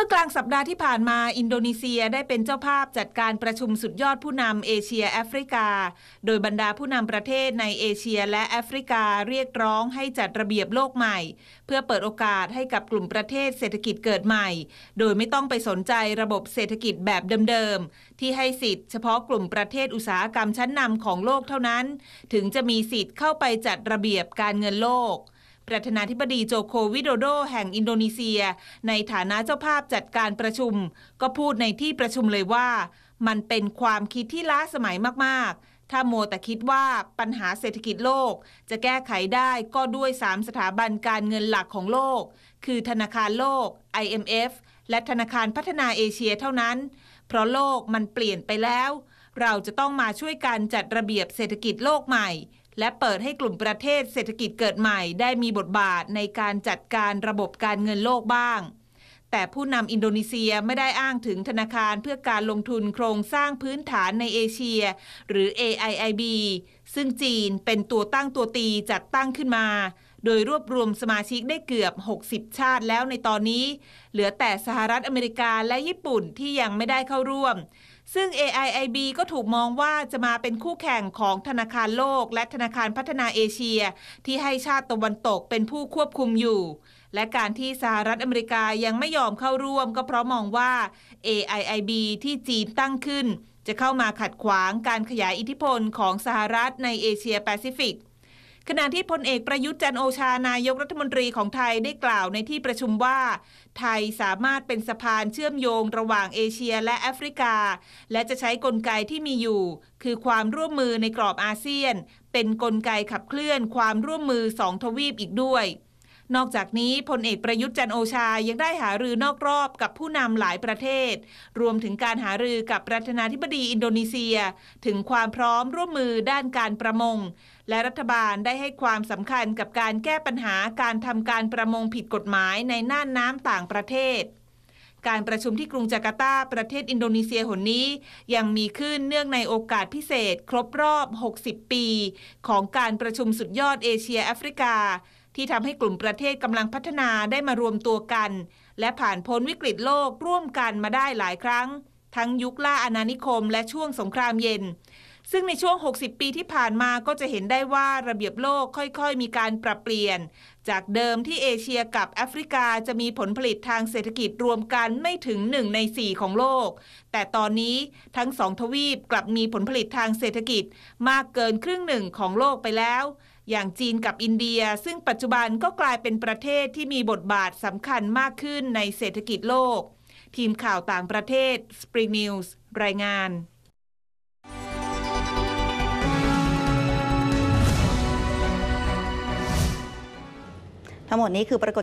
มื่อกลางสัปดาห์ที่ผ่านมา อินโดนีเซียได้เป็นเจ้าภาพจัดการประชุมสุดยอดผู้นำเอเชียแอฟริกา โดยบรรดาผู้นำประเทศในเอเชียและแอฟริกาเรียกร้องให้จัดระเบียบโลกใหม่ เพื่อเปิดโอกาสให้กับกลุ่มประเทศเศรษฐกิจเกิดใหม่ โดยไม่ต้องไปสนใจระบบเศรษฐกิจแบบเดิมๆที่ให้สิทธิ์เฉพาะกลุ่มประเทศอุตสาหกรรมชั้นนำของโลกเท่านั้น ถึงจะมีสิทธิ์เข้าไปจัดระเบียบการเงินโลกประธานาธิบดีโจโควิโดโดแห่งอินโดนีเซีย ในฐานะเจ้าภาพจัดการประชุม ก็พูดในที่ประชุมเลยว่า มันเป็นความคิดที่ล้าสมัยมากๆ ถ้าโมแต่คิดว่าปัญหาเศรษฐกิจโลก จะแก้ไขได้ก็ด้วย 3 สถาบันการเงินหลักของโลก คือธนาคารโลก IMF และธนาคารพัฒนาเอเชียเท่านั้น เพราะโลกมันเปลี่ยนไปแล้ว เราจะต้องมาช่วยกันจัดระเบียบเศรษฐกิจโลกใหม่และเปิดให้กลุ่มประเทศเศรษฐกิจเกิดใหม่ได้มีบทบาทในการจัดการระบบการเงินโลกบ้าง แต่ผู้นำอินโดนีเซียไม่ได้อ้างถึงธนาคารเพื่อการลงทุนโครงสร้างพื้นฐานในเอเชียหรือ AIIB ซึ่งจีนเป็นตัวตั้งตัวตีจัดตั้งขึ้นมา โดยรวบรวมสมาชิกได้เกือบ 60 ชาติแล้วในตอนนี้ เหลือแต่สหรัฐอเมริกาและญี่ปุ่นที่ยังไม่ได้เข้าร่วมซึ่ง AIIB ก็ถูกมองว่าจะมาเป็นคู่แข่งของธนาคารโลกและธนาคารพัฒนาเอเชีย ที่ให้ชาติตะวันตกเป็นผู้ควบคุมอยู่ และการที่สหรัฐอเมริกายังไม่ยอมเข้าร่วมก็เพราะมองว่า AIIB ที่จีนตั้งขึ้นจะเข้ามาขัดขวางการขยายอิทธิพลของสหรัฐในเอเชียแปซิฟิกขณะที่พลเอกประยุทธ์จันโอชา นายกรัฐมนตรีของไทยได้กล่าวในที่ประชุมว่า ไทยสามารถเป็นสะพานเชื่อมโยงระหว่างเอเชียและแอฟริกา และจะใช้กลไกที่มีอยู่ คือความร่วมมือในกรอบอาเซียน เป็นนกลไกขับเคลื่อนความร่วมมือสองทวีปอีกด้วยนอกจากนี้พลเอกประยุทธ์จันโอชายังได้หารือนอกรอบกับผู้นำหลายประเทศ รวมถึงการหารือกับประธานาธิบดีอินโดนีเซียถึงความพร้อมร่วมมือด้านการประมง และรัฐบาลได้ให้ความสำคัญกับการแก้ปัญหาการทำการประมงผิดกฎหมายในน่านน้ำต่างประเทศ การประชุมที่กรุงจาการ์ตาประเทศอินโดนีเซียหนนี้ ยังมีขึ้นเนื่องในโอกาสพิเศษ ครบรอบ 60 ปี ของการประชุมสุดยอดเอเชียแอฟริกาที่ทำให้กลุ่มประเทศกำลังพัฒนาได้มารวมตัวกัน และผ่านพ้นวิกฤตโลกร่วมกันมาได้หลายครั้ง ทั้งยุคล่าอาณานิคมและช่วงสงครามเย็น ซึ่งในช่วง 60 ปีที่ผ่านมาก็จะเห็นได้ว่าระเบียบโลกค่อยๆ มีการปรับเปลี่ยน จากเดิมที่เอเชียกับแอฟริกาจะมีผลผลิตทางเศรษฐกิจรวมกันไม่ถึง 1 ใน4ของโลก แต่ตอนนี้ทั้งสองทวีปกลับมีผลผลิตทางเศรษฐกิจ มากเกินครึ่งหนึ่งของโลกไปแล้วอย่างจีนกับอินเดีย ซึ่งปัจจุบันก็กลายเป็นประเทศที่มีบทบาทสำคัญมากขึ้นในเศรษฐกิจโลก ทีมข่าวต่างประเทศ Spring News รายงาน ทั้งหมดนี้คือปรากฏ